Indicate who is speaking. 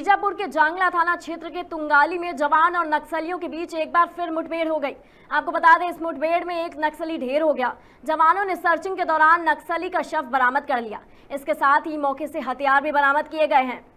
Speaker 1: बीजापुर के जांगला थाना क्षेत्र के तुंगाली में जवान और नक्सलियों के बीच एक बार फिर मुठभेड़ हो गई आपको बता दें इस मुठभेड़ में एक नक्सली ढेर हो गया जवानों ने सर्चिंग के दौरान नक्सली का शव बरामद कर लिया इसके साथ ही मौके से हथियार भी बरामद किए गए हैं